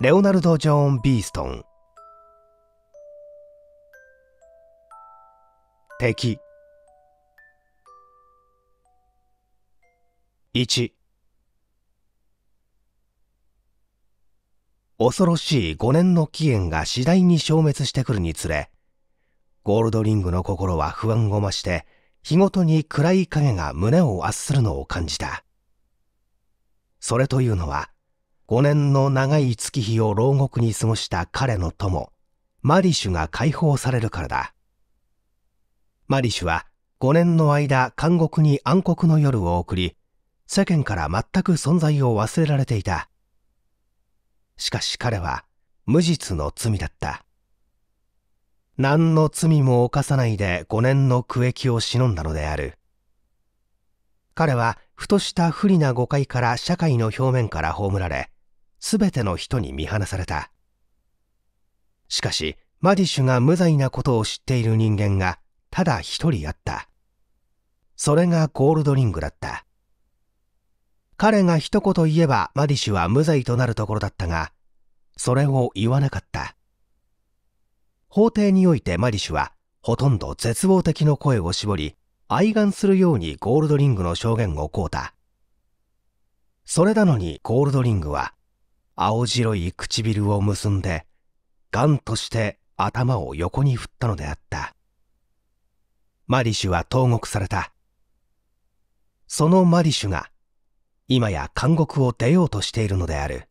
レオナルド・ジョーン・ビーストン敵1恐ろしい5年の期限が次第に消滅してくるにつれゴールドリングの心は不安を増して日ごとに暗い影が胸を圧するのを感じたそれというのは5年の長い月日を牢獄に過ごした彼の友、マリシュが解放されるからだ。マリシュは5年の間監獄に暗黒の夜を送り、世間から全く存在を忘れられていた。しかし彼は無実の罪だった。何の罪も犯さないで5年の苦役を忍んだのである。彼はふとした不利な誤解から社会の表面から葬られ、全ての人に見放された。しかし、マディッシュが無罪なことを知っている人間がただ一人あった。それがゴールドリングだった。彼が一言言えばマディッシュは無罪となるところだったが、それを言わなかった。法廷においてマディッシュはほとんど絶望的の声を絞り、愛願するようにゴールドリングの証言を請うた。それなのにゴールドリングは青白い唇を結んでガンとして頭を横に振ったのであったマリシュは投獄されたそのマリシュが今や監獄を出ようとしているのである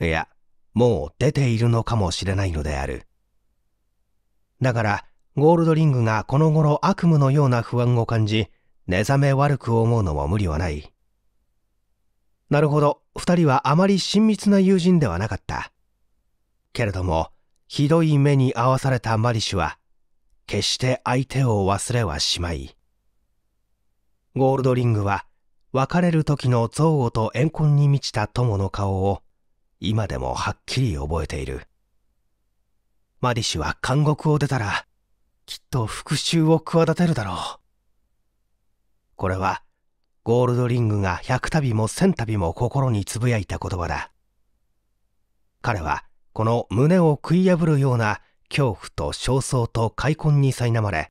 いやもう出ているのかもしれないのであるだからゴールドリングがこの頃悪夢のような不安を感じ寝覚め悪く思うのも無理はないなるほど、二人はあまり親密な友人ではなかった。けれども、ひどい目に遭わされたマリシュは、決して相手を忘れはしまい。ゴールドリングは、別れる時の憎悪と怨恨に満ちた友の顔を、今でもはっきり覚えている。マリシュは監獄を出たら、きっと復讐を企てるだろう。これは、ゴールドリングが百度も千度も心につぶやいた言葉だ彼はこの胸を食い破るような恐怖と焦燥と開墾に苛まれ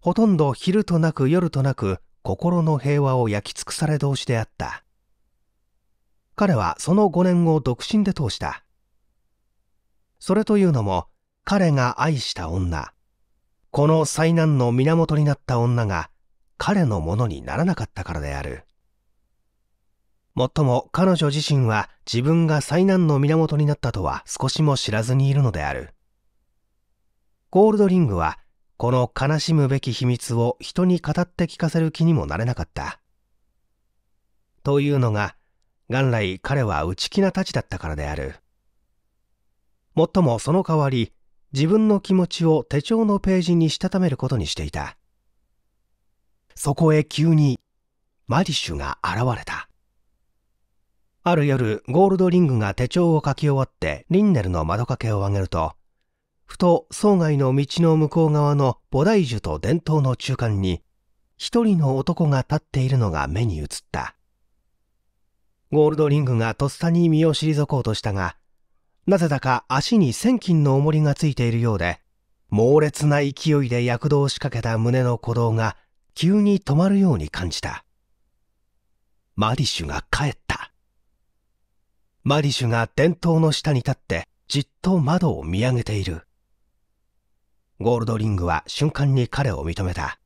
ほとんど昼となく夜となく心の平和を焼き尽くされ同士であった彼はその5年を独身で通したそれというのも彼が愛した女この災難の源になった女が彼のものにならなかったからである。もっとも彼女自身は自分が災難の源になったとは少しも知らずにいるのである。ゴールドリングはこの悲しむべき秘密を人に語って聞かせる気にもなれなかった。というのが元来彼は内気な太ちだったからである。もっともその代わり自分の気持ちを手帳のページにしたためることにしていた。そこへ急にマリッシュが現れた。ある夜、ゴールドリングが手帳を書き終わってリンネルの窓掛けを上げると、ふと郊外の道の向こう側の菩提樹と伝統の中間に、一人の男が立っているのが目に映った。ゴールドリングがとっさに身を退こうとしたが、なぜだか足に千金の重りがついているようで、猛烈な勢いで躍動しかけた胸の鼓動が急に止まるように感じた。マリシュが帰った。マリシュが電灯の下に立ってじっと窓を見上げている。ゴールドリングは瞬間に彼を認めた。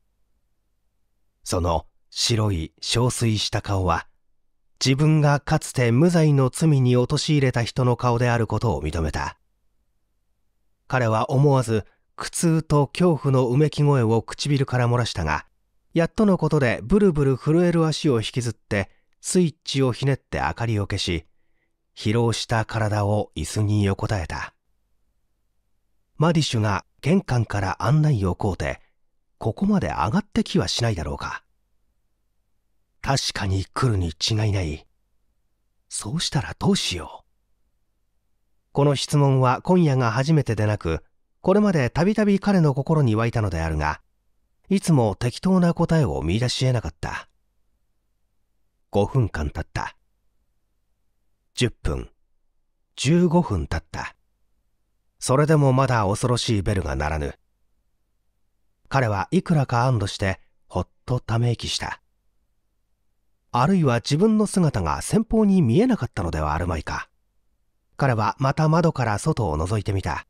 その白い憔悴した顔は自分がかつて無罪の罪に陥れた人の顔であることを認めた。彼は思わず苦痛と恐怖のうめき声を唇から漏らしたが、やっとのことでブルブル震える足を引きずってスイッチをひねって明かりを消し疲労した体を椅子に横たえたマディッシュが玄関から案内を請うてここまで上がってきはしないだろうか確かに来るに違いないそうしたらどうしようこの質問は今夜が初めてでなくこれまでたびたび彼の心に湧いたのであるがいつも適当な答えを見出し得なかった。5分間経った。10分、15分経った。それでもまだ恐ろしいベルが鳴らぬ。彼はいくらか安堵して、ほっとため息した。あるいは自分の姿が先方に見えなかったのではあるまいか。彼はまた窓から外を覗いてみた。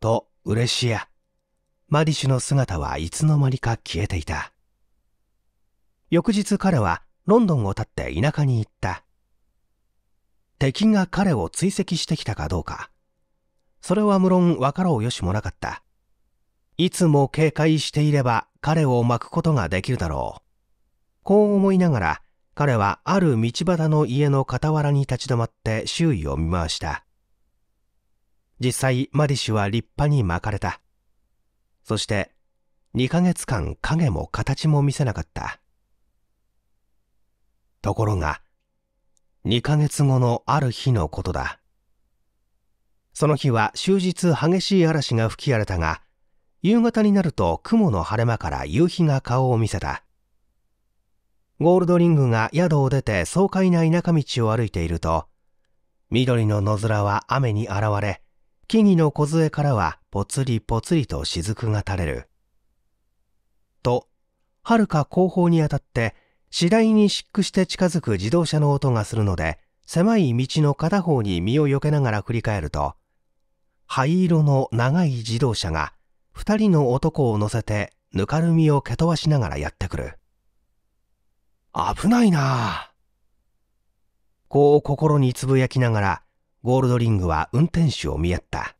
と、嬉しや。マリシュの姿はいつの間にか消えていた。翌日彼はロンドンを立って田舎に行った。敵が彼を追跡してきたかどうか。それは無論分かろうよしもなかった。いつも警戒していれば彼を巻くことができるだろう。こう思いながら彼はある道端の家の傍らに立ち止まって周囲を見回した。実際マディシュは立派に巻かれた。そして2ヶ月間影も形も見せなかったところが2ヶ月後のある日のことだその日は終日激しい嵐が吹き荒れたが夕方になると雲の晴れ間から夕日が顔を見せたゴールドリングが宿を出て爽快な田舎道を歩いていると緑の野面は雨に現れ木々の梢からはぽつりぽつりと雫が垂れる。と、はるか後方にあたって次第に失駆して近づく自動車の音がするので、狭い道の片方に身を避けながら振り返ると、灰色の長い自動車が二人の男を乗せてぬかるみを蹴飛ばしながらやってくる。危ないなあ。こう心につぶやきながらゴールドリングは運転手を見合った。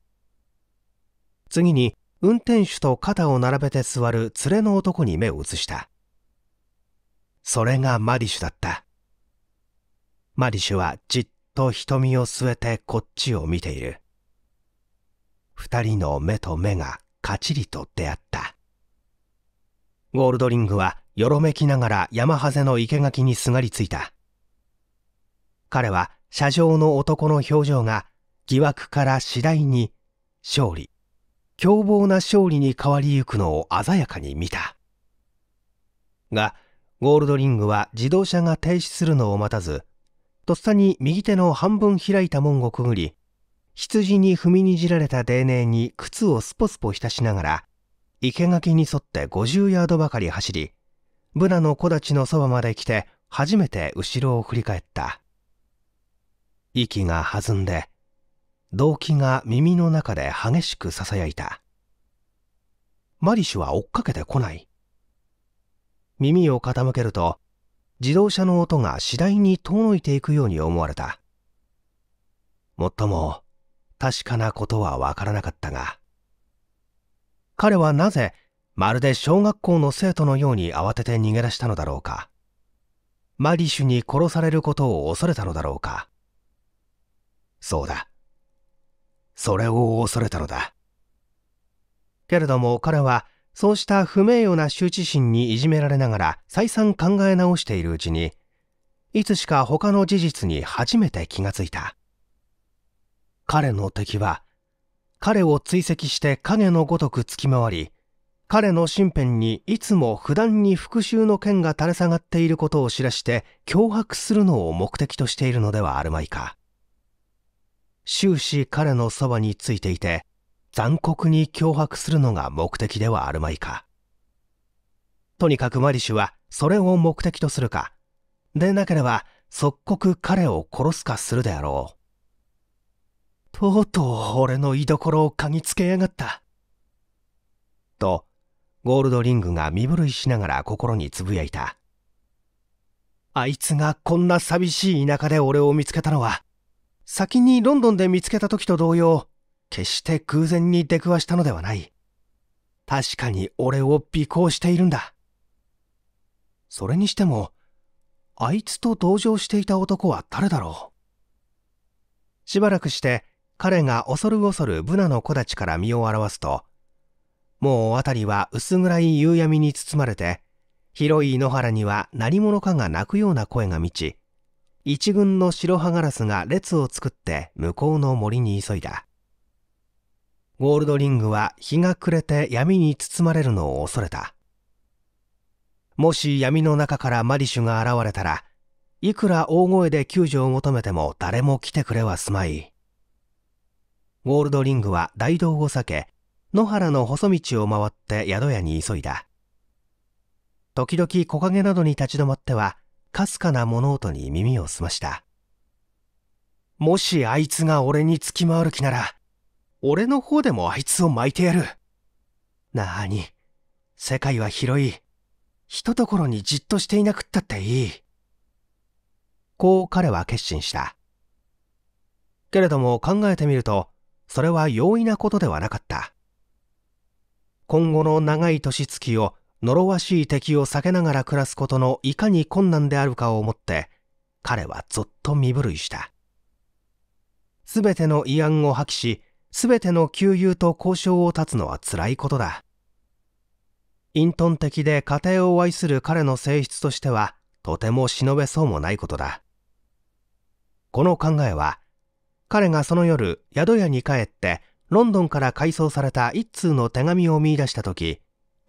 次に、運転手と肩を並べて座る連れの男に目を移した。それがマディシュだった。マディシュはじっと瞳を据えてこっちを見ている。二人の目と目がカチリと出会った。ゴールドリングはよろめきながら山ハゼの生け垣にすがりついた。彼は車上の男の表情が疑惑から次第に勝利凶暴な勝利に変わりゆくのを鮮やかに見たがゴールドリングは自動車が停止するのを待たずとっさに右手の半分開いた門をくぐり羊に踏みにじられたネーに靴をスポスポ浸しながら生垣に沿って50ヤードばかり走りブナの木立のそばまで来て初めて後ろを振り返った息が弾んで動機が耳の中で激しくささやいたマリシュは追っかけてこない耳を傾けると自動車の音が次第に遠のいていくように思われたもっとも確かなことはわからなかったが彼はなぜまるで小学校の生徒のように慌てて逃げ出したのだろうかマリシュに殺されることを恐れたのだろうかそうだ。それを恐れたのだ。けれども彼はそうした不名誉な羞恥心にいじめられながら再三考え直しているうちに、いつしか他の事実に初めて気がついた。彼の敵は、彼を追跡して影のごとく突き回り、彼の身辺にいつも不断に復讐の剣が垂れ下がっていることを知らして脅迫するのを目的としているのではあるまいか。終始彼のそばについていて残酷に脅迫するのが目的ではあるまいかとにかくマリシュはそれを目的とするかでなければ即刻彼を殺すかするであろうとうとう俺の居所を嗅ぎつけやがったとゴールドリングが身震いしながら心につぶやいたあいつがこんな寂しい田舎で俺を見つけたのは先にロンドンで見つけた時と同様、決して偶然に出くわしたのではない。確かに俺を尾行しているんだ。それにしても、あいつと同情していた男は誰だろう。しばらくして彼が恐る恐るブナの木立から身を現すと、もう辺りは薄暗い夕闇に包まれて、広い野原には何者かが鳴くような声が満ち、一軍の白羽ガラスが列を作って向こうの森に急いだ。ゴールドリングは日が暮れて闇に包まれるのを恐れた。もし闇の中からマリシュが現れたら、いくら大声で救助を求めても誰も来てくれはすまい。ゴールドリングは大道を避け、野原の細道を回って宿屋に急いだ。時々木陰などに立ち止まっては、かすかな物音に耳を澄ました。もしあいつが俺に付き回る気なら、俺の方でもあいつを巻いてやる。なあに、世界は広い。ひとところにじっとしていなくったっていい。こう彼は決心した。けれども考えてみると、それは容易なことではなかった。今後の長い年月を呪わしい敵を避けながら暮らすことのいかに困難であるかを思って彼はぞっと身震いした全ての慰安を破棄し全ての旧友と交渉を断つのは辛いことだ隠遁的で家庭を愛する彼の性質としてはとても忍べそうもないことだこの考えは彼がその夜宿屋に帰ってロンドンから改装された一通の手紙を見出した時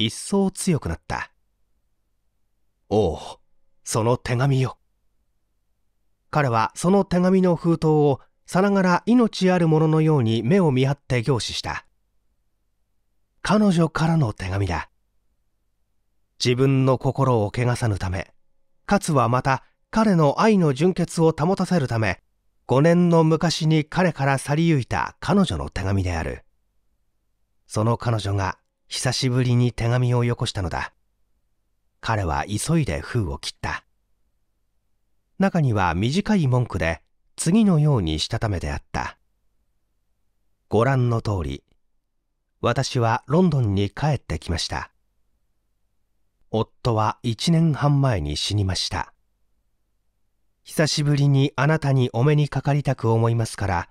一層強くなったおおその手紙よ彼はその手紙の封筒をさながら命あるもののように目を見張って凝視した彼女からの手紙だ自分の心を汚さぬためかつはまた彼の愛の純潔を保たせるため5年の昔に彼から去りゆいた彼女の手紙であるその彼女が久しぶりに手紙をよこしたのだ彼は急いで封を切った中には短い文句で次のようにしたためであったご覧の通り私はロンドンに帰ってきました夫は1年半前に死にました久しぶりにあなたにお目にかかりたく思いますから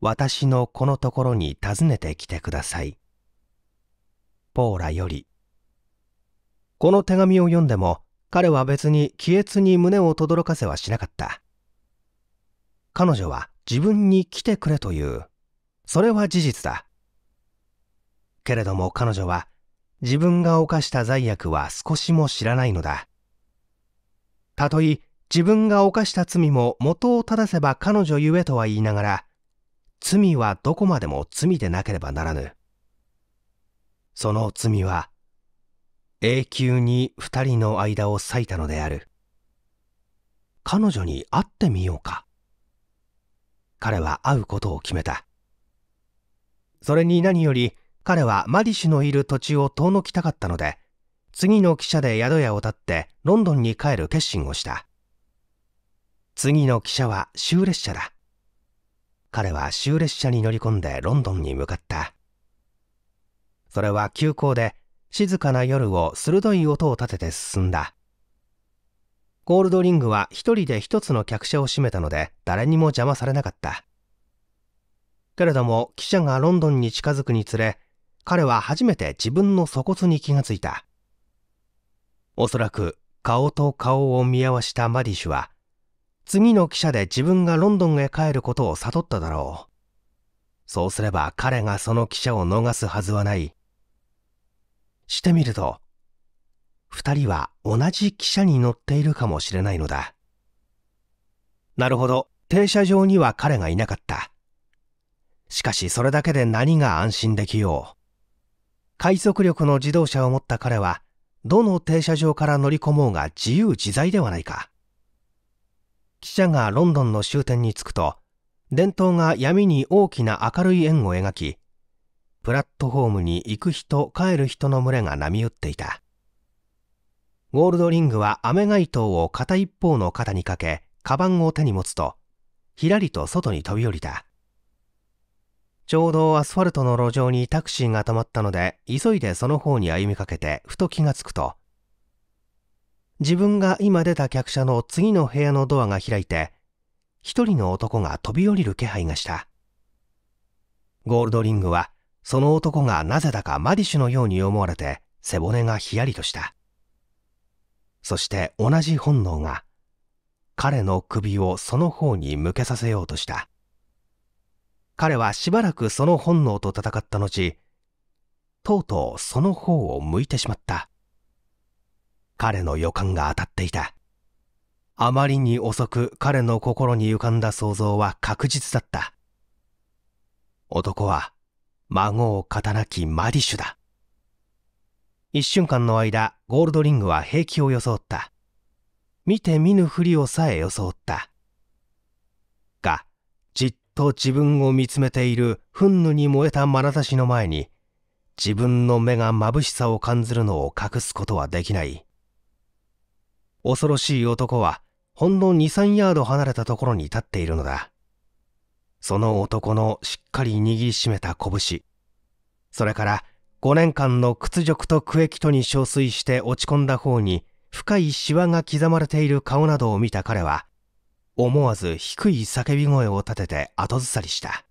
私のこのところに訪ねてきてくださいポーラよりこの手紙を読んでも彼は別に気悦に胸を轟かせはしなかった彼女は自分に来てくれというそれは事実だけれども彼女は自分が犯した罪悪は少しも知らないのだたとえ自分が犯した罪も元を正せば彼女ゆえとは言いながら罪はどこまでも罪でなければならぬその罪は永久に二人の間を裂いたのである彼女に会ってみようか彼は会うことを決めたそれに何より彼はマリシュのいる土地を遠のきたかったので次の汽車で宿屋を立ってロンドンに帰る決心をした次の汽車は終列車だ彼は終列車に乗り込んでロンドンに向かったそれは急行で静かな夜を鋭い音を立てて進んだゴールドリングは一人で一つの客車を閉めたので誰にも邪魔されなかったけれども記者がロンドンに近づくにつれ彼は初めて自分の粗骨に気がついたおそらく顔と顔を見合わしたマディシュは次の汽車で自分がロンドンへ帰ることを悟っただろうそうすれば彼がその汽車を逃すはずはないしてみると、二人は同じ汽車に乗っているかもしれないのだ。なるほど、停車場には彼がいなかった。しかしそれだけで何が安心できよう。快速力の自動車を持った彼は、どの停車場から乗り込もうが自由自在ではないか。汽車がロンドンの終点に着くと、伝統が闇に大きな明るい円を描き、プラットホームに行く人帰る人の群れが波打っていたゴールドリングはアメ街灯を片一方の肩にかけカバンを手に持つとひらりと外に飛び降りたちょうどアスファルトの路上にタクシーが止まったので急いでその方に歩みかけてふと気がつくと自分が今出た客車の次の部屋のドアが開いて一人の男が飛び降りる気配がしたゴールドリングはその男がなぜだかマディシュのように思われて背骨がヒヤリとしたそして同じ本能が彼の首をその方に向けさせようとした彼はしばらくその本能と戦った後とうとうその方を向いてしまった彼の予感が当たっていたあまりに遅く彼の心に浮かんだ想像は確実だった男は孫を刀きマディッシュだ一瞬間の間ゴールドリングは平気を装った見て見ぬふりをさえ装ったがじっと自分を見つめている憤怒に燃えた眼差しの前に自分の目が眩しさを感じるのを隠すことはできない恐ろしい男はほんの23ヤード離れたところに立っているのだその男のしっかり握りしめた拳それから5年間の屈辱と苦役とに憔悴して落ち込んだ方に深いシワが刻まれている顔などを見た彼は思わず低い叫び声を立てて後ずさりした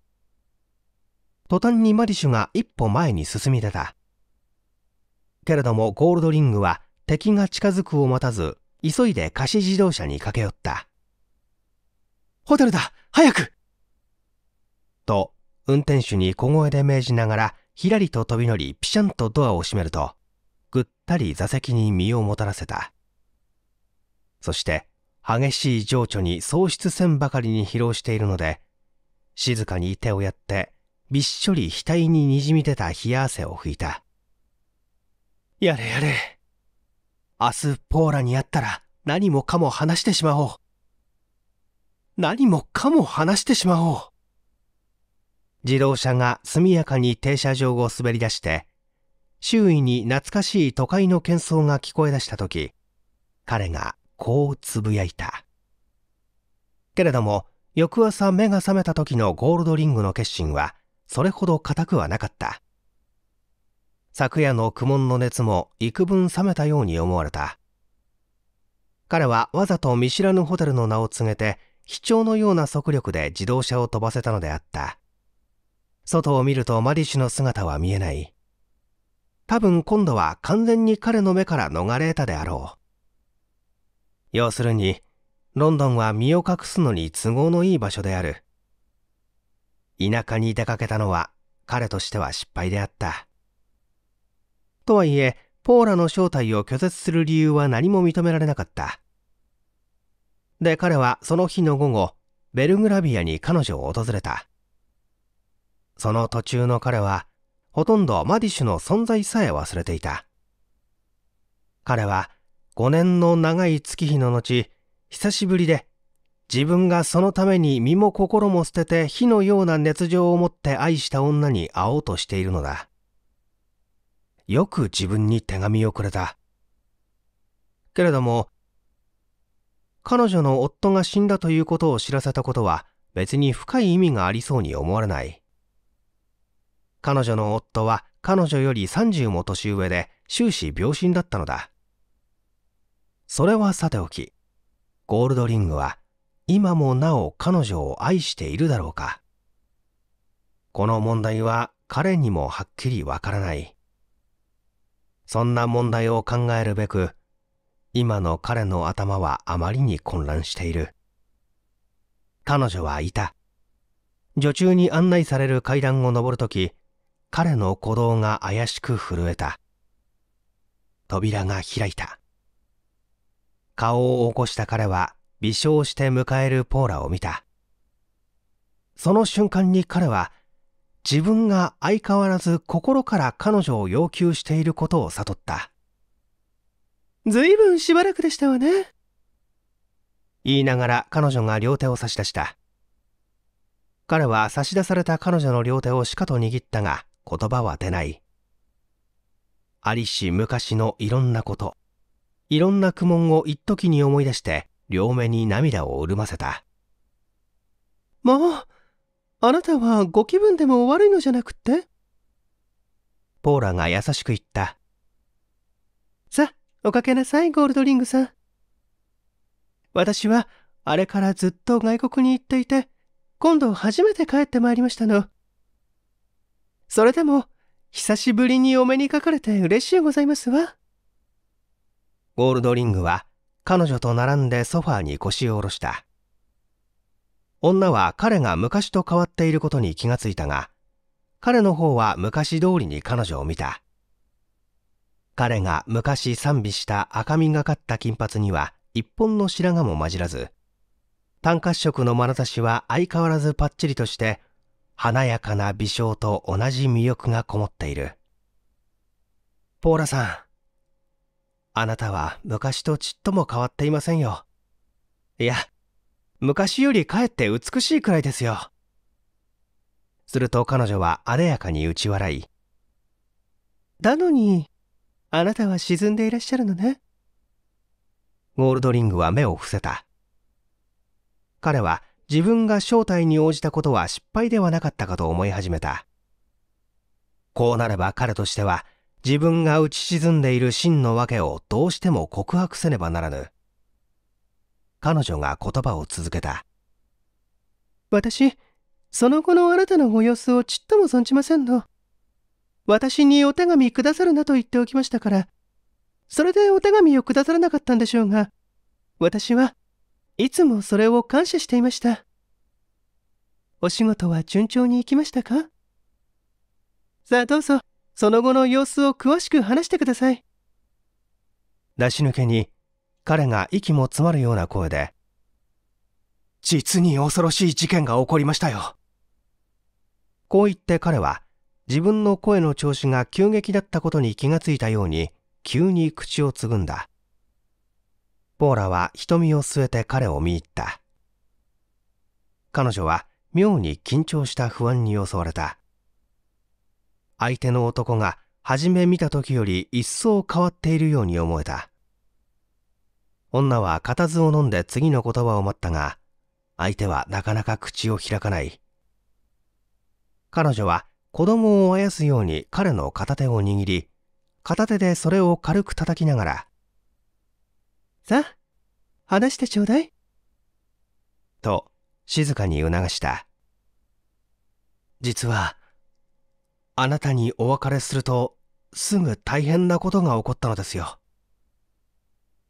途端にマリシュが一歩前に進み出たけれどもゴールドリングは敵が近づくを待たず急いで貸し自動車に駆け寄ったホテルだ早くと運転手に小声で命じながらひらりと飛び乗りピシャンとドアを閉めるとぐったり座席に身をもたらせたそして激しい情緒に喪失せんばかりに疲労しているので静かに手をやってびっしょり額ににじみ出た冷や汗を拭いたやれやれ明日ポーラに会ったら何もかも話してしまおう何もかも話してしまおう自動車が速やかに停車場を滑り出して、周囲に懐かしい都会の喧騒が聞こえ出した時、彼がこうつぶやいた。けれども、翌朝目が覚めた時のゴールドリングの決心は、それほど固くはなかった。昨夜の苦悶の熱も幾分冷めたように思われた。彼はわざと見知らぬホテルの名を告げて、卑怯のような速力で自動車を飛ばせたのであった。外を見るとマリシュの姿は見えない。多分今度は完全に彼の目から逃れたであろう。要するに、ロンドンは身を隠すのに都合のいい場所である。田舎に出かけたのは彼としては失敗であった。とはいえ、ポーラの正体を拒絶する理由は何も認められなかった。で、彼はその日の午後、ベルグラビアに彼女を訪れた。その途中の彼は、ほとんどマディッシュの存在さえ忘れていた。彼は、5年の長い月日の後、久しぶりで、自分がそのために身も心も捨てて火のような熱情を持って愛した女に会おうとしているのだ。よく自分に手紙をくれた。けれども、彼女の夫が死んだということを知らせたことは別に深い意味がありそうに思われない。彼女の夫は彼女より30も年上で終始病身だったのだ。それはさておき、ゴールドリングは今もなお彼女を愛しているだろうか。この問題は彼にもはっきりわからない。そんな問題を考えるべく、今の彼の頭はあまりに混乱している。彼女はいた。女中に案内される階段を上るとき、彼の鼓動が怪しく震えた。扉が開いた。顔を起こした彼は微笑して迎えるポーラを見た。その瞬間に彼は自分が相変わらず心から彼女を要求していることを悟った。ずいぶんしばらくでしたわね。言いながら彼女が両手を差し出した。彼は差し出された彼女の両手をしかと握ったが、言葉は出ないありし昔のいろんなこといろんな苦悶を一時に思い出して両目に涙を潤ませたもうあなたはご気分でも悪いのじゃなくってポーラが優しく言ったさおかけなさいゴールドリングさん私はあれからずっと外国に行っていて今度初めて帰ってまいりましたのそれでも、久しぶりにお目にかかれて嬉しいございますわ。ゴールドリングは彼女と並んでソファーに腰を下ろした。女は彼が昔と変わっていることに気がついたが、彼の方は昔通りに彼女を見た。彼が昔賛美した赤みがかった金髪には一本の白髪も混じらず、単褐色の眼差しは相変わらずパッチリとして華やかな微笑と同じ魅力がこもっている。ポーラさん、あなたは昔とちっとも変わっていませんよ。いや、昔よりかえって美しいくらいですよ。すると彼女はあでやかに打ち笑い。だのに、あなたは沈んでいらっしゃるのね。ゴールドリングは目を伏せた。彼は自分が正体に応じたことは失敗ではなかったかと思い始めた。こうなれば彼としては自分が打ち沈んでいる真の訳をどうしても告白せねばならぬ。彼女が言葉を続けた。私、その後のあなたのご様子をちっとも存じませんの。私にお手紙くださるなと言っておきましたから、それでお手紙をくださらなかったんでしょうが、私はいつもそれを感謝していました。お仕事は順調にいきましたかさあどうぞ、その後の様子を詳しく話してください。出し抜けに、彼が息も詰まるような声で、実に恐ろしい事件が起こりましたよ。こう言って彼は、自分の声の調子が急激だったことに気がついたように、急に口をつぐんだ。ポーラは瞳を据えて彼を見入った。彼女は妙に緊張した不安に襲われた。相手の男が初め見た時より一層変わっているように思えた。女は固唾を飲んで次の言葉を待ったが、相手はなかなか口を開かない。彼女は子供をあやすように彼の片手を握り、片手でそれを軽く叩きながら、さあ、話してちょうだい。と、静かに促した。実は、あなたにお別れすると、すぐ大変なことが起こったのですよ。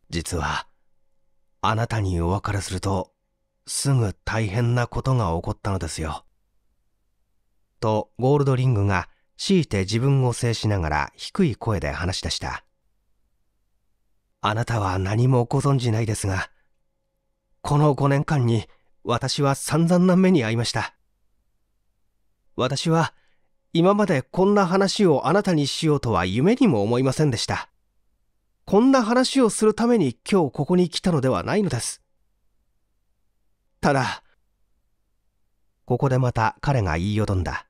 実は、あなたにお別れすると、すぐ大変なことが起こったのですよ。と、ゴールドリングが、強いて自分を制しながら低い声で話し出した。あなたは何もご存じないですが、この5年間に私は散々な目に遭いました。私は今までこんな話をあなたにしようとは夢にも思いませんでした。こんな話をするために今日ここに来たのではないのです。ただ、ここでまた彼が言いよどんだ。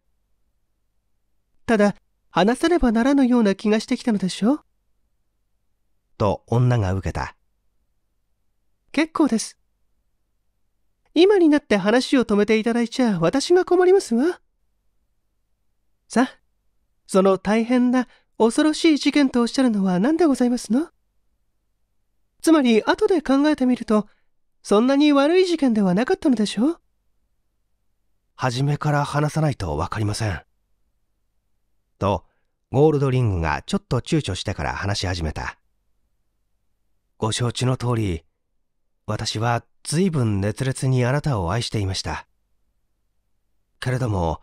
ただ、話さねばならぬような気がしてきたのでしょうと女が受けた。結構です。今になって話を止めていただいちゃ私が困りますわ。さあ、その大変な恐ろしい事件とおっしゃるのは何でございますのつまり後で考えてみると、そんなに悪い事件ではなかったのでしょう初めから話さないとわかりません。と、ゴールドリングがちょっと躊躇してから話し始めた。ご承知の通り、私は随分熱烈にあなたを愛していました。けれども、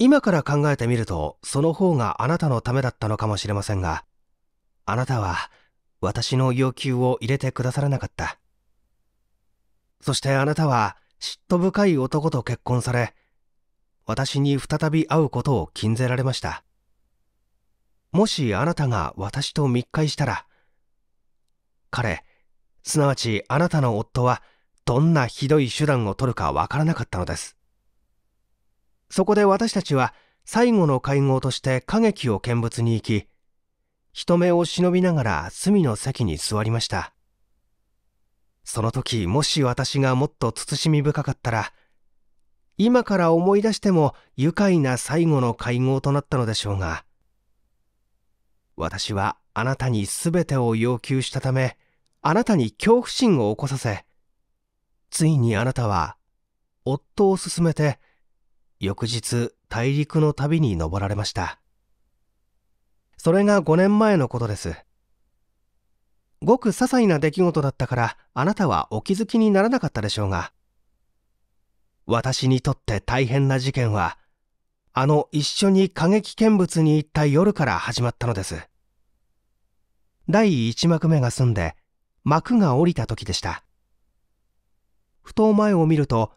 今から考えてみると、その方があなたのためだったのかもしれませんが、あなたは私の要求を入れてくださらなかった。そしてあなたは嫉妬深い男と結婚され、私に再び会うことを禁ぜられました。もしあなたが私と密会したら、彼、すなわちあなたの夫は、どんなひどい手段を取るかわからなかったのです。そこで私たちは、最後の会合として歌劇を見物に行き、人目を忍びながら隅の席に座りました。その時、もし私がもっと慎み深かったら、今から思い出しても愉快な最後の会合となったのでしょうが、私はあなたに全てを要求したため、あなたに恐怖心を起こさせ、ついにあなたは、夫を勧めて、翌日大陸の旅に登られました。それが5年前のことです。ごく些細な出来事だったから、あなたはお気づきにならなかったでしょうが、私にとって大変な事件は、あの一緒に過激見物に行った夜から始まったのです。第1幕目が済んで幕が下りた時でしたふと前を見ると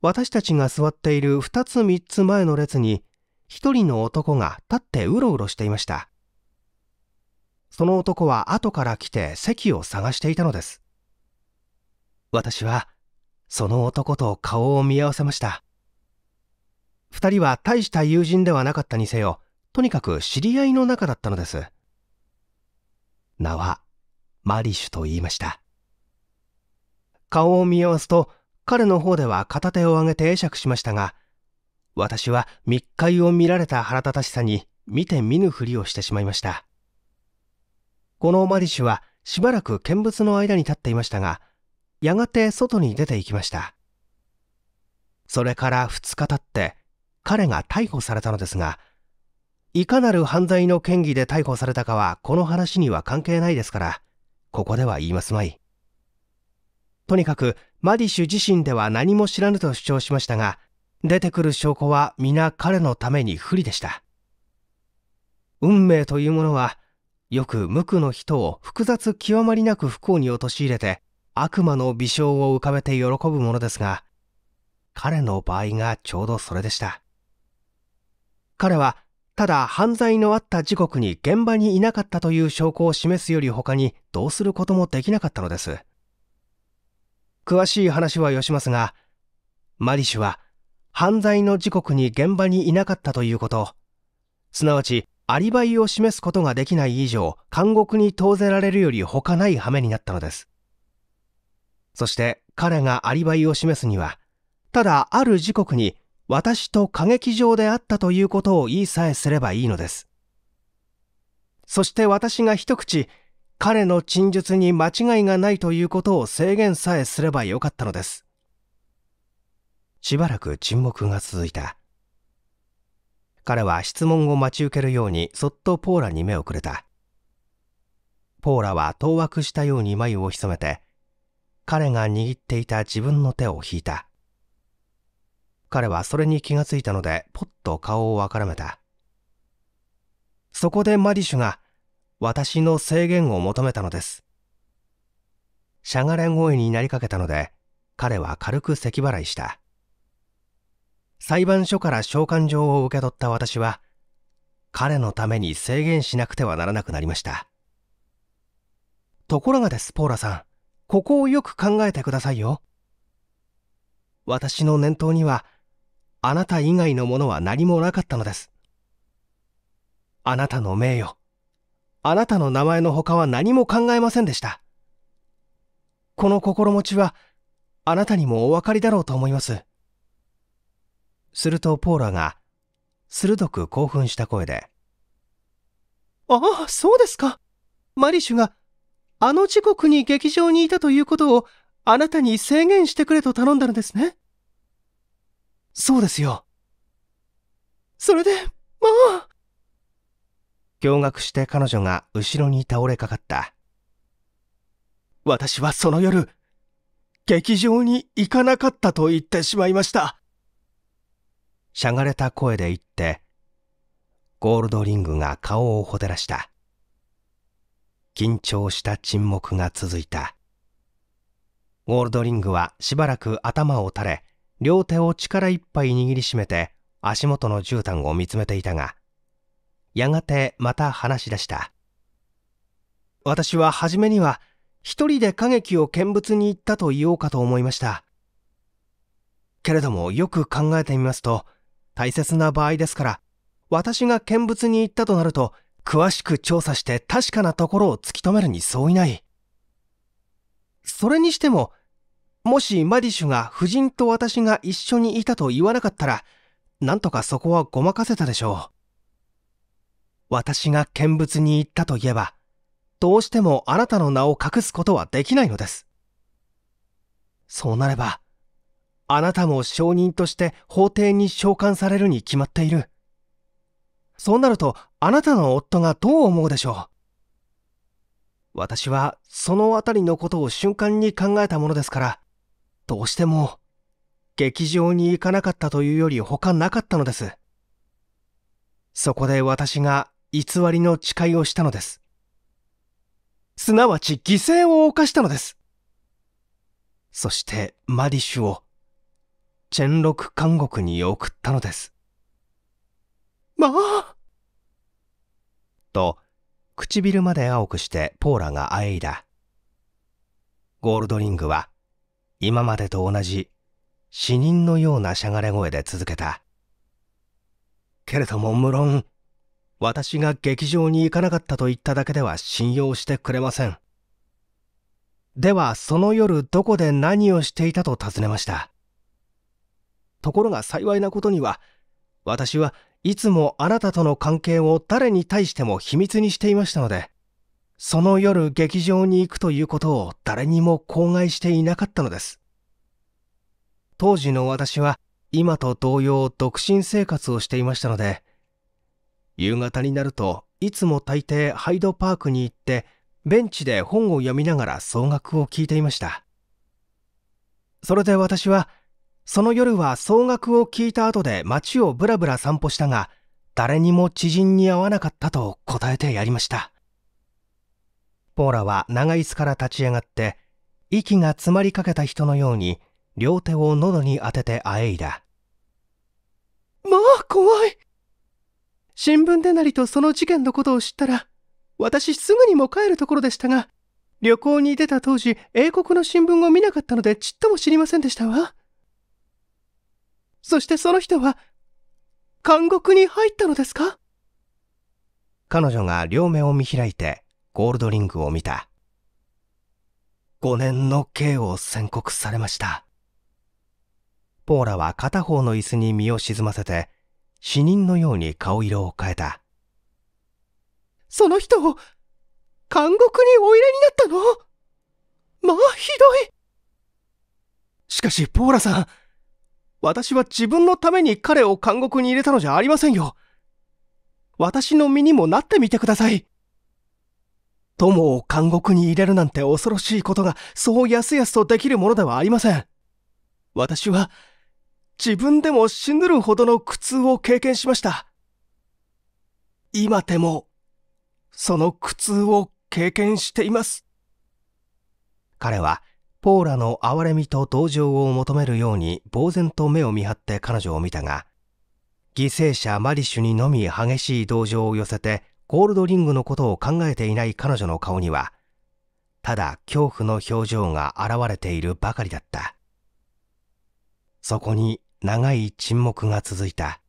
私たちが座っている2つ3つ前の列に1人の男が立ってうろうろしていましたその男は後から来て席を探していたのです私はその男と顔を見合わせました2人は大した友人ではなかったにせよとにかく知り合いの仲だったのです名はマリシュと言いました顔を見合わすと彼の方では片手を上げて会釈しましたが私は密会を見られた腹立たしさに見て見ぬふりをしてしまいましたこのマリシュはしばらく見物の間に立っていましたがやがて外に出て行きましたそれから2日経って彼が逮捕されたのですがいかなる犯罪の嫌疑で逮捕されたかはこの話には関係ないですから、ここでは言いますまい。とにかく、マディッシュ自身では何も知らぬと主張しましたが、出てくる証拠は皆彼のために不利でした。運命というものは、よく無垢の人を複雑極まりなく不幸に陥れて、悪魔の微笑を浮かべて喜ぶものですが、彼の場合がちょうどそれでした。彼はただ犯罪のあった時刻に現場にいなかったという証拠を示すより他にどうすることもできなかったのです。詳しい話はよしますが、マリシュは犯罪の時刻に現場にいなかったということ、すなわちアリバイを示すことができない以上、監獄に投ぜられるより他ない羽目になったのです。そして彼がアリバイを示すには、ただある時刻に私と歌劇場であったということを言いさえすればいいのです。そして私が一口、彼の陳述に間違いがないということを制限さえすればよかったのです。しばらく沈黙が続いた。彼は質問を待ち受けるようにそっとポーラに目をくれた。ポーラは当惑したように眉を潜めて、彼が握っていた自分の手を引いた。彼はそれに気がついたので、ぽっと顔をわからめた。そこでマディシュが、私の制限を求めたのです。しゃがれ声になりかけたので、彼は軽く咳払いした。裁判所から召喚状を受け取った私は、彼のために制限しなくてはならなくなりました。ところがです、ポーラさん。ここをよく考えてくださいよ。私の念頭には、あなた以外のものは何もなかったのです。あなたの名誉、あなたの名前の他は何も考えませんでした。この心持ちは、あなたにもお分かりだろうと思います。するとポーラが、鋭く興奮した声で、ああ、そうですか。マリシュが、あの時刻に劇場にいたということを、あなたに制限してくれと頼んだのですね。そうですよ。それで、もう驚愕して彼女が後ろに倒れかかった。私はその夜、劇場に行かなかったと言ってしまいました。しゃがれた声で言って、ゴールドリングが顔をほてらした。緊張した沈黙が続いた。ゴールドリングはしばらく頭を垂れ、両手を力いっぱい握りしめて足元の絨毯を見つめていたがやがてまた話し出した私は初めには一人で歌劇を見物に行ったと言おうかと思いましたけれどもよく考えてみますと大切な場合ですから私が見物に行ったとなると詳しく調査して確かなところを突き止めるに相違ないそれにしてももしマディシュが夫人と私が一緒にいたと言わなかったら、なんとかそこはごまかせたでしょう。私が見物に行ったといえば、どうしてもあなたの名を隠すことはできないのです。そうなれば、あなたも証人として法廷に召喚されるに決まっている。そうなると、あなたの夫がどう思うでしょう。私は、そのあたりのことを瞬間に考えたものですから、どうしても、劇場に行かなかったというより他なかったのです。そこで私が偽りの誓いをしたのです。すなわち犠牲を犯したのです。そしてマリシュを、チェンロク監獄に送ったのです。まあと、唇まで青くしてポーラが喘いだ。ゴールドリングは今までと同じ死人のようなしゃがれ声で続けた。けれども無論、私が劇場に行かなかったと言っただけでは信用してくれません。では、その夜どこで何をしていたと尋ねました。ところが幸いなことには、私はいつもあなたとの関係を誰に対しても秘密にしていましたので、その夜劇場に行くということを誰にも口外していなかったのです。当時の私は今と同様独身生活をしていましたので、夕方になるといつも大抵ハイドパークに行ってベンチで本を読みながら総額を聞いていました。それで私は、その夜は総額を聞いた後で街をぶらぶら散歩したが、誰にも知人に会わなかったと答えてやりました。ポーラは長椅子から立ち上がって息が詰まりかけた人のように両手を喉に当ててあえいだまあ怖い新聞でなりとその事件のことを知ったら私すぐにも帰るところでしたが旅行に出た当時英国の新聞を見なかったのでちっとも知りませんでしたわそしてその人は監獄に入ったのですか彼女が両目を見開いてゴールドリングを見た。5年の刑を宣告されました。ポーラは片方の椅子に身を沈ませて、死人のように顔色を変えた。その人を、監獄にお入れになったのまあ、ひどい。しかし、ポーラさん、私は自分のために彼を監獄に入れたのじゃありませんよ。私の身にもなってみてください。友を監獄に入れるなんて恐ろしいことがそうやすやすとできるものではありません。私は自分でも死ぬるほどの苦痛を経験しました。今でもその苦痛を経験しています。彼はポーラの哀れみと同情を求めるように呆然と目を見張って彼女を見たが、犠牲者マリシュにのみ激しい同情を寄せてゴールドリングのことを考えていない彼女の顔にはただ恐怖の表情が現れているばかりだったそこに長い沈黙が続いた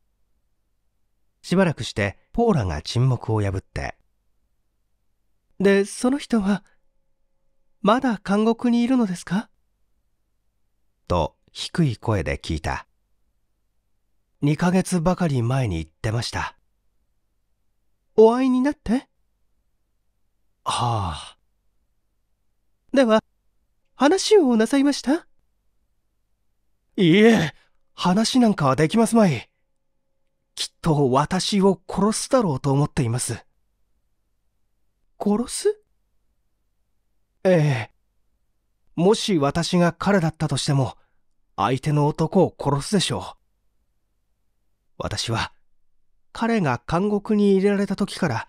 しばらくしてポーラが沈黙を破ってでその人はまだ監獄にいるのですかと低い声で聞いた2ヶ月ばかり前に言ってましたお会いになって。はあ。では、話をなさいましたいいえ、話なんかはできますまい。きっと私を殺すだろうと思っています。殺すええ。もし私が彼だったとしても、相手の男を殺すでしょう。私は、彼が監獄に入れられた時から、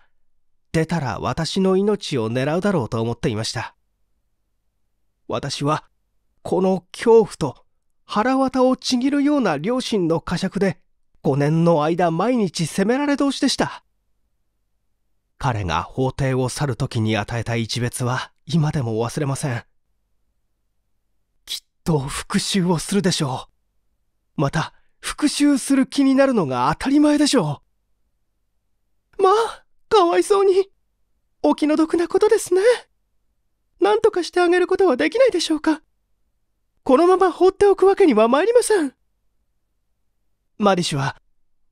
出たら私の命を狙うだろうと思っていました。私は、この恐怖と腹渡をちぎるような両親の呵責で、5年の間毎日責められ通しでした。彼が法廷を去る時に与えた一別は今でも忘れません。きっと復讐をするでしょう。また、復讐する気になるのが当たり前でしょう。まあかわいそうにお気の毒なことですね何とかしてあげることはできないでしょうかこのまま放っておくわけには参りませんマリシュは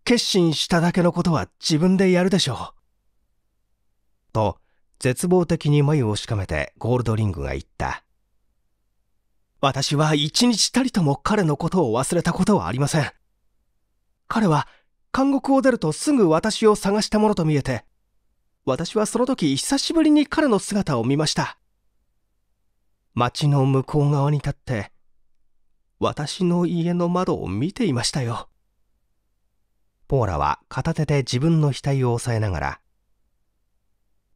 決心しただけのことは自分でやるでしょうと絶望的に眉をしかめてゴールドリングが言った私は一日たりとも彼のことを忘れたことはありません彼は監獄を出るとすぐ私を探したものと見えて、私はその時久しぶりに彼の姿を見ました。町の向こう側に立って、私の家の窓を見ていましたよ。ポーラは片手で自分の額を押さえながら、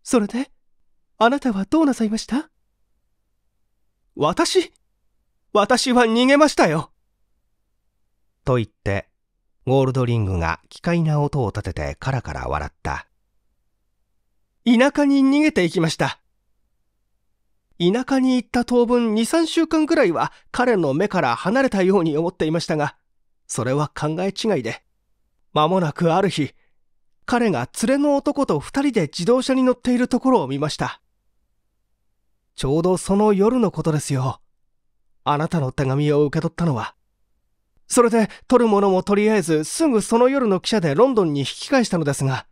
それで、あなたはどうなさいました私私は逃げましたよと言ってゴールドリングが奇怪な音を立ててカラカラ笑った。田舎に逃げていきました。田舎に行った当分2、3週間くらいは彼の目から離れたように思っていましたが、それは考え違いで。間もなくある日、彼が連れの男と二人で自動車に乗っているところを見ました。ちょうどその夜のことですよ。あなたの手紙を受け取ったのは。それで、取るものもとりあえず、すぐその夜の汽車でロンドンに引き返したのですが、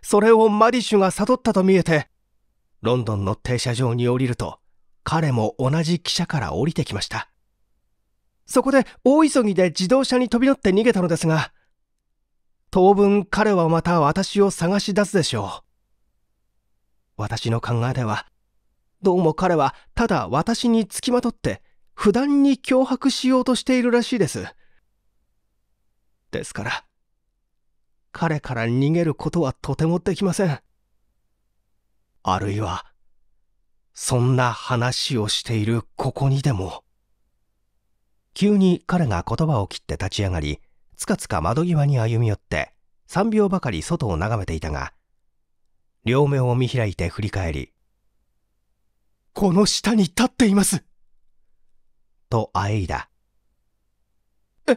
それをマディッシュが悟ったと見えて、ロンドンの停車場に降りると、彼も同じ汽車から降りてきました。そこで大急ぎで自動車に飛び乗って逃げたのですが、当分彼はまた私を探し出すでしょう。私の考えでは、どうも彼はただ私につきまとって、不断に脅迫しようとしているらしいです。ですから。彼から逃げることはとてもできません。あるいは、そんな話をしているここにでも。急に彼が言葉を切って立ち上がり、つかつか窓際に歩み寄って、3秒ばかり外を眺めていたが、両目を見開いて振り返り、この下に立っていますとあえいだ。え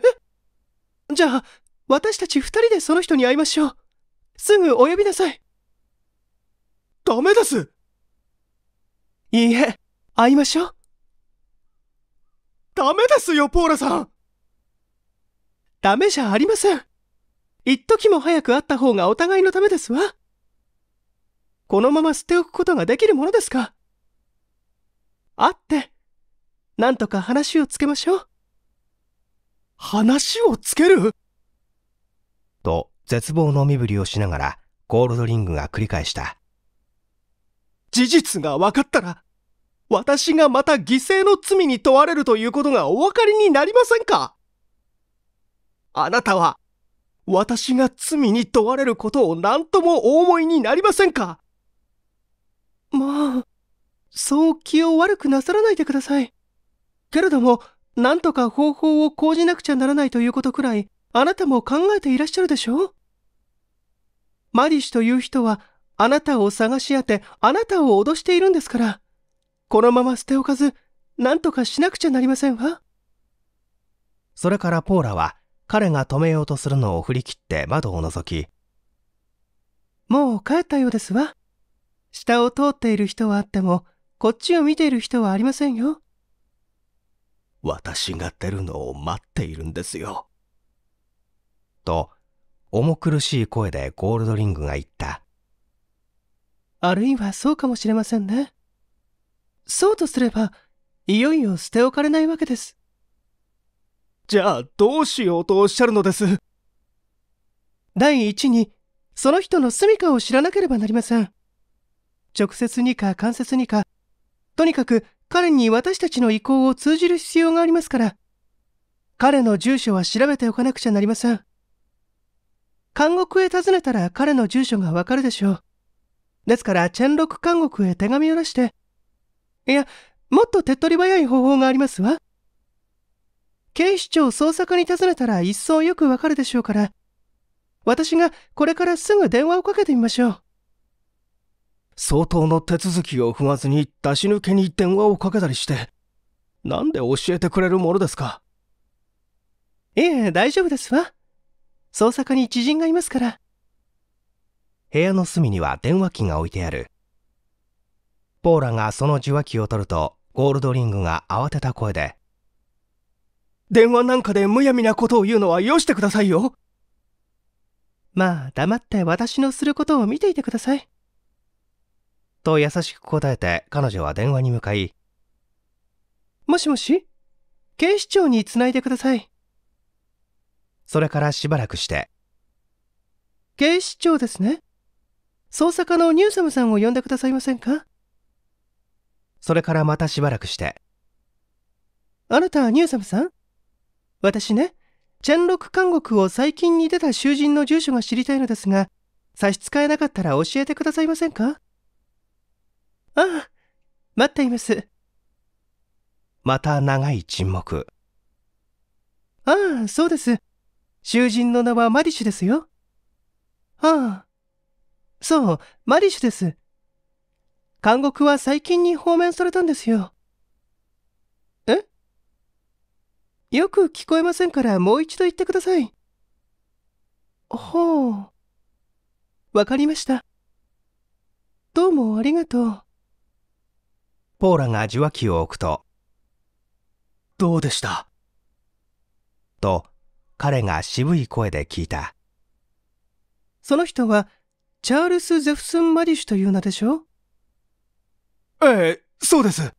じゃあ、私たち二人でその人に会いましょう。すぐお呼びなさい。ダメですいいえ、会いましょう。ダメですよ、ポーラさんダメじゃありません。一時も早く会った方がお互いのためですわ。このまま捨ておくことができるものですか会って、なんとか話をつけましょう。話をつけると絶望の身振りをしながらゴールドリングが繰り返した事実が分かったら私がまた犠牲の罪に問われるということがお分かりになりませんかあなたは私が罪に問われることを何ともお思いになりませんかまあ、そう気を悪くなさらないでください。けれども、なんとか方法を講じなくちゃならないということくらい、あなたも考えていらっしゃるでしょうマリシュという人は、あなたを探し当て、あなたを脅しているんですから、このまま捨ておかず、何とかしなくちゃなりませんわ。それからポーラは、彼が止めようとするのを振り切って窓を覗き、もう帰ったようですわ。下を通っている人はあっても、こっちを見ている人はありませんよ。私が出るのを待っているんですよ。と、重苦しい声でゴールドリングが言った。あるいはそうかもしれませんね。そうとすれば、いよいよ捨ておかれないわけです。じゃあ、どうしようとおっしゃるのです。第一に、その人の住処を知らなければなりません。直接にか間接にか、とにかく彼に私たちの意向を通じる必要がありますから、彼の住所は調べておかなくちゃなりません。監獄へ訪ねたら彼の住所がわかるでしょう。ですから、チェンロク監獄へ手紙を出して。いや、もっと手っ取り早い方法がありますわ。警視庁捜査課に尋ねたら一層よくわかるでしょうから、私がこれからすぐ電話をかけてみましょう。相当の手続きを踏まずに出し抜けに電話をかけたりしてなんで教えてくれるものですかええ大丈夫ですわ捜査課に知人がいますから部屋の隅には電話機が置いてあるポーラがその受話器を取るとゴールドリングが慌てた声で電話なんかでむやみなことを言うのはよしてくださいよまあ黙って私のすることを見ていてくださいと優しく答えて彼女は電話に向かい、もしもし警視庁につないでください。それからしばらくして、警視庁ですね。捜査課のニューサムさんを呼んでくださいませんかそれからまたしばらくして、あなた、ニューサムさん私ね、チェンロク監獄を最近に出た囚人の住所が知りたいのですが、差し支えなかったら教えてくださいませんかああ、待っています。また長い沈黙。ああ、そうです。囚人の名はマリシュですよ。ああ。そう、マリシュです。監獄は最近に放免されたんですよ。えよく聞こえませんからもう一度言ってください。ほう。わかりました。どうもありがとう。ポーラが受話器を置くと、どうでしたと、彼が渋い声で聞いた。その人は、チャールス・ゼフスン・マディシュという名でしょええ、そうです。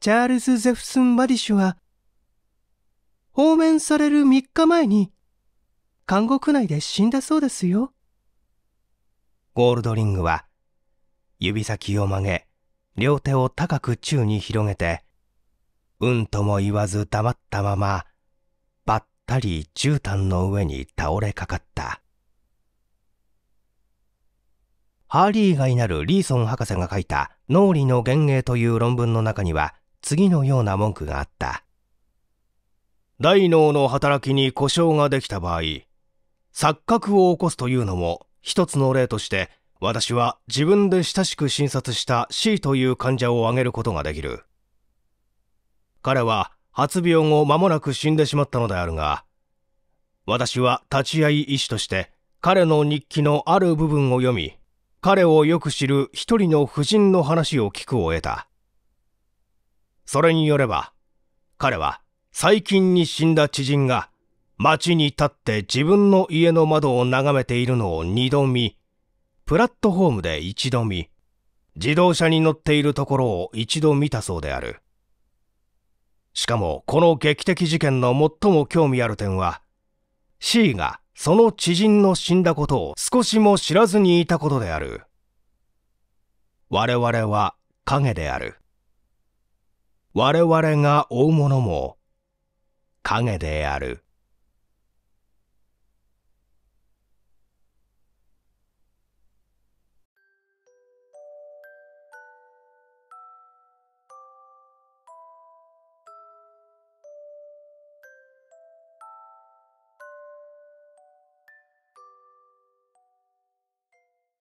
チャールズ・ゼフスン・マディシュは、放免される3日前に、監獄内で死んだそうですよ。ゴールドリングは、指先を曲げ、両手を高く宙に広げて、うんとも言わず黙ったまま、ばったり絨毯の上に倒れかかった。ハーリーがいなるリーソン博士が書いた脳裏の幻影という論文の中には次のような文句があった。大脳の働きに故障ができた場合、錯覚を起こすというのも一つの例として私は自分で親しく診察した C という患者を挙げることができる。彼は発病後間もなく死んでしまったのであるが、私は立ち会い医師として彼の日記のある部分を読み、彼をよく知る一人の夫人の話を聞くを得た。それによれば、彼は最近に死んだ知人が街に立って自分の家の窓を眺めているのを二度見、プラットホームで一度見、自動車に乗っているところを一度見たそうである。しかもこの劇的事件の最も興味ある点は、C がその知人の死んだことを少しも知らずにいたことである。我々は影である。我々が追うものも影である。